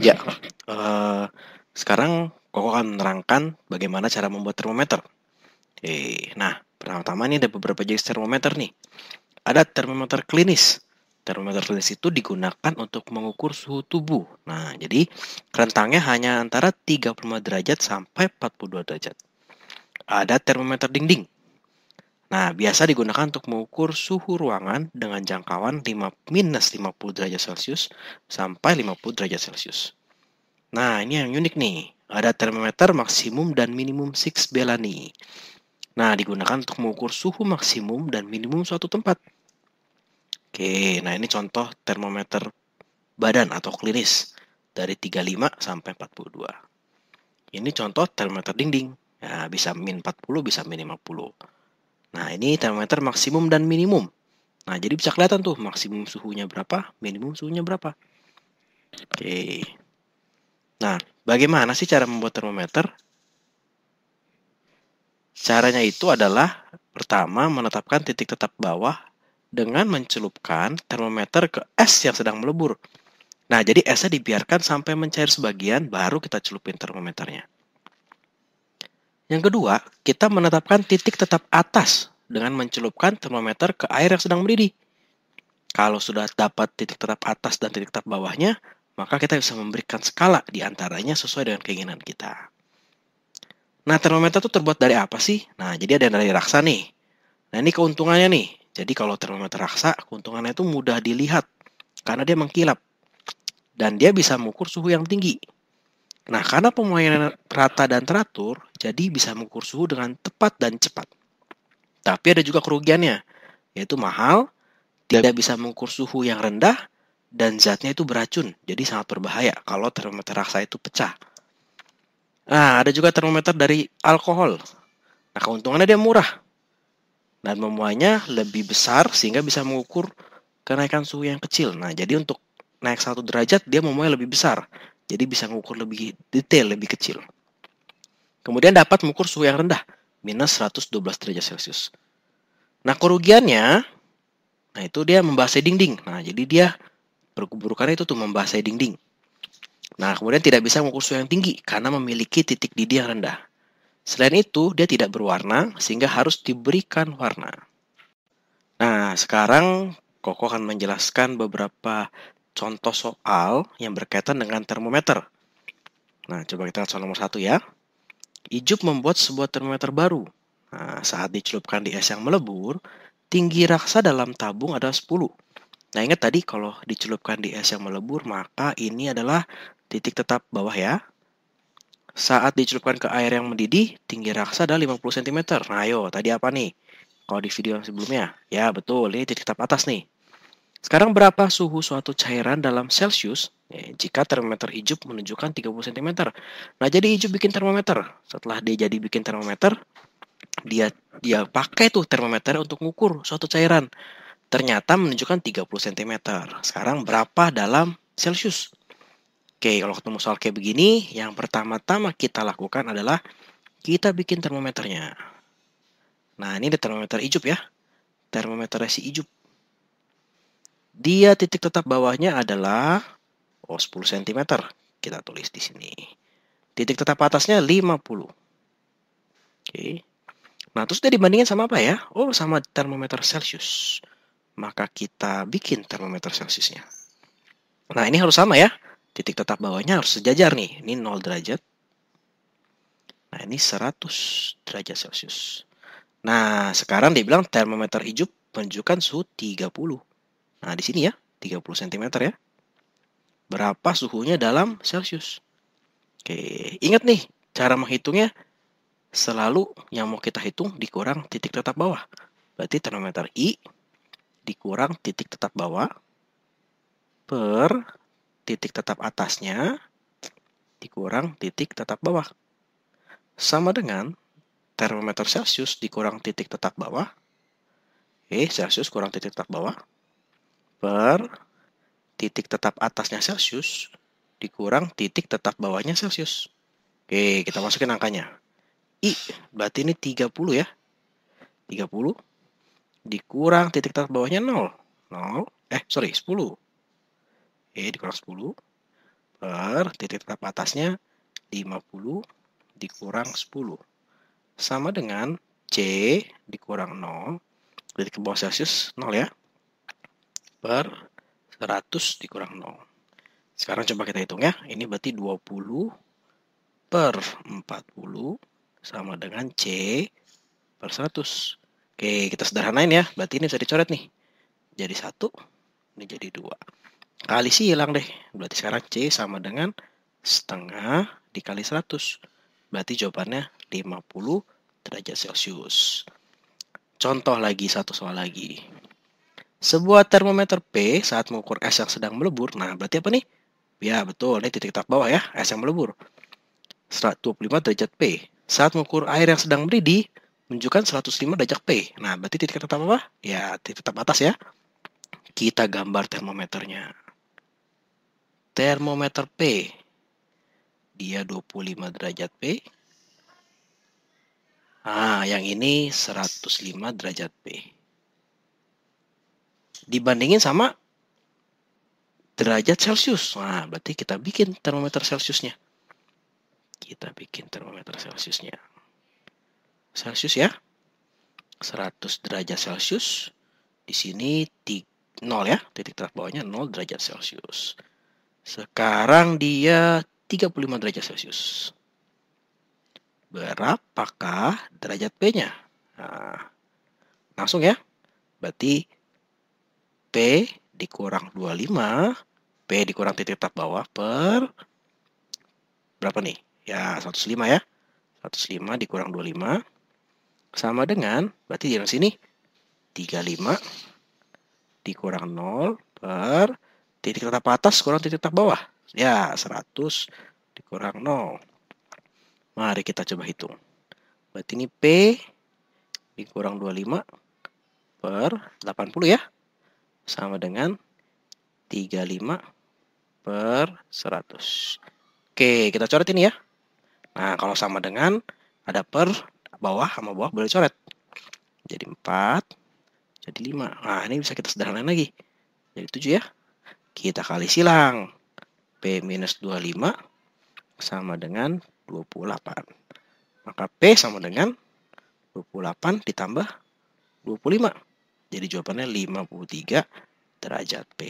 Ya, uh, sekarang Koko akan menerangkan bagaimana cara membuat termometer. Eh, nah, pertama-tama ini ada beberapa jenis termometer nih. Ada termometer klinis. Termometer klinis itu digunakan untuk mengukur suhu tubuh. Nah, jadi rentangnya hanya antara 35 derajat sampai 42 derajat. Ada termometer dinding. Nah, biasa digunakan untuk mengukur suhu ruangan dengan jangkauan 5, minus 50 derajat Celcius sampai 50 derajat Celcius. Nah, ini yang unik nih. Ada termometer maksimum dan minimum Six Belani. Nah, digunakan untuk mengukur suhu maksimum dan minimum suatu tempat. Oke, nah ini contoh termometer badan atau klinis dari 35 sampai 42. Ini contoh termometer dinding. Ya, bisa min 40, bisa min 50. Nah, ini termometer maksimum dan minimum. Nah, jadi bisa kelihatan tuh maksimum suhunya berapa, minimum suhunya berapa. Oke. Nah, bagaimana sih cara membuat termometer? Caranya itu adalah pertama menetapkan titik tetap bawah dengan mencelupkan termometer ke es yang sedang melebur. Nah, jadi esnya dibiarkan sampai mencair sebagian, baru kita celupin termometernya. Yang kedua, kita menetapkan titik tetap atas dengan mencelupkan termometer ke air yang sedang mendidih. Kalau sudah dapat titik tetap atas dan titik tetap bawahnya, maka kita bisa memberikan skala di antaranya sesuai dengan keinginan kita. Nah, termometer itu terbuat dari apa sih? Nah, jadi ada yang dari raksa nih. Nah, ini keuntungannya nih. Jadi kalau termometer raksa, keuntungannya itu mudah dilihat karena dia mengkilap dan dia bisa mengukur suhu yang tinggi. Nah, karena pemuaian rata dan teratur, jadi bisa mengukur suhu dengan tepat dan cepat. Tapi ada juga kerugiannya, yaitu mahal, tidak bisa mengukur suhu yang rendah, dan zatnya itu beracun, jadi sangat berbahaya kalau termometer raksa itu pecah. Nah, ada juga termometer dari alkohol. Nah, keuntungannya dia murah. Dan memuanya lebih besar sehingga bisa mengukur kenaikan suhu yang kecil. Nah, jadi untuk naik satu derajat, dia memuanya lebih besar. Jadi bisa mengukur lebih detail, lebih kecil. Kemudian dapat mengukur suhu yang rendah minus 112 derajat Celcius. Nah, kerugiannya, nah itu dia membasahi dinding. Nah, jadi dia perburukannya itu tuh membasahi dinding. Nah, kemudian tidak bisa mengukur suhu yang tinggi karena memiliki titik didih yang rendah. Selain itu, dia tidak berwarna sehingga harus diberikan warna. Nah, sekarang Koko akan menjelaskan beberapa contoh soal yang berkaitan dengan termometer. Nah, coba kita lihat soal nomor satu ya. Ijub membuat sebuah termometer baru. Nah, saat dicelupkan di es yang melebur, tinggi raksa dalam tabung adalah 10. Nah, ingat tadi kalau dicelupkan di es yang melebur, maka ini adalah titik tetap bawah ya. Saat dicelupkan ke air yang mendidih, tinggi raksa adalah 50 cm. Nah, ayo, tadi apa nih? Kalau di video yang sebelumnya, ya betul, ini titik tetap atas nih. Sekarang berapa suhu suatu cairan dalam Celcius eh, jika termometer hijup menunjukkan 30 cm? Nah, jadi hijup bikin termometer. Setelah dia jadi bikin termometer, dia dia pakai tuh termometer untuk ngukur suatu cairan. Ternyata menunjukkan 30 cm. Sekarang berapa dalam Celcius? Oke, kalau ketemu soal kayak begini, yang pertama-tama kita lakukan adalah kita bikin termometernya. Nah, ini ada termometer ijup ya. Termometer si ijup. Dia titik tetap bawahnya adalah oh, 10 cm. Kita tulis di sini. Titik tetap atasnya 50. Oke. Nah, terus dia dibandingin sama apa ya? Oh, sama termometer Celcius. Maka kita bikin termometer Celciusnya. Nah, ini harus sama ya. Titik tetap bawahnya harus sejajar nih. Ini 0 derajat. Nah, ini 100 derajat Celcius. Nah, sekarang dibilang termometer hijau menunjukkan suhu 30. Nah, di sini ya, 30 cm ya. Berapa suhunya dalam Celcius? Oke, ingat nih, cara menghitungnya selalu yang mau kita hitung dikurang titik tetap bawah. Berarti termometer I dikurang titik tetap bawah per titik tetap atasnya dikurang titik tetap bawah. Sama dengan termometer Celcius dikurang titik tetap bawah. Oke, eh, Celcius kurang titik tetap bawah per titik tetap atasnya Celsius dikurang titik tetap bawahnya Celsius. Oke, kita masukin angkanya. I, berarti ini 30 ya. 30 dikurang titik tetap bawahnya 0. 0, eh sorry 10. E dikurang 10 per titik tetap atasnya 50 dikurang 10. Sama dengan C dikurang 0, titik ke bawah Celsius 0 ya per 100 dikurang 0. Sekarang coba kita hitung ya. Ini berarti 20 per 40 sama dengan C per 100. Oke, kita sederhanain ya. Berarti ini bisa dicoret nih. Jadi 1, ini jadi 2. Kali sih hilang deh. Berarti sekarang C sama dengan setengah dikali 100. Berarti jawabannya 50 derajat Celcius. Contoh lagi, satu soal lagi. Sebuah termometer P saat mengukur es yang sedang melebur. Nah, berarti apa nih? Ya, betul. Ini titik tak bawah ya, es yang melebur. 125 derajat P. Saat mengukur air yang sedang mendidih, menunjukkan 105 derajat P. Nah, berarti titik tetap apa? Ya, titik tetap atas ya. Kita gambar termometernya. Termometer P. Dia 25 derajat P. Ah, yang ini 105 derajat P dibandingin sama derajat Celcius. Nah, berarti kita bikin termometer Celciusnya. Kita bikin termometer Celciusnya. Celcius ya. 100 derajat Celcius. Di sini 0 ya, titik terak bawahnya 0 derajat Celcius. Sekarang dia 35 derajat Celcius. Berapakah derajat P-nya? Nah, langsung ya. Berarti P dikurang 25, P dikurang titik tetap bawah per berapa nih? Ya, 105 ya. 105 dikurang 25 sama dengan berarti di sini 35 dikurang 0 per titik tetap atas kurang titik tetap bawah. Ya, 100 dikurang 0. Mari kita coba hitung. Berarti ini P dikurang 25 per 80 ya sama dengan 35 per 100. Oke, kita coret ini ya. Nah, kalau sama dengan ada per bawah sama bawah boleh coret. Jadi 4, jadi 5. Nah, ini bisa kita sederhanain lagi. Jadi 7 ya. Kita kali silang. P minus 25 sama dengan 28. Maka P sama dengan 28 ditambah 25. Jadi jawabannya 53 derajat P.